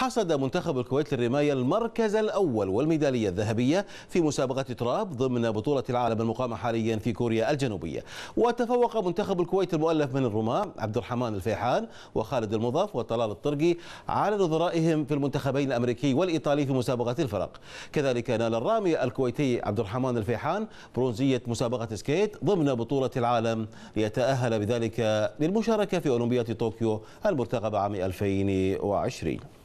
حصد منتخب الكويت للرماية المركز الأول والميدالية الذهبية في مسابقة تراب ضمن بطولة العالم المقامة حاليا في كوريا الجنوبية وتفوق منتخب الكويت المؤلف من الرماة عبد الرحمن الفيحان وخالد المضاف وطلال الطرقي على نظرائهم في المنتخبين الأمريكي والإيطالي في مسابقة الفرق كذلك نال الرامي الكويتي عبد الرحمن الفيحان برونزية مسابقة سكيت ضمن بطولة العالم ليتأهل بذلك للمشاركة في أولمبياد طوكيو المرتقبة عام 2020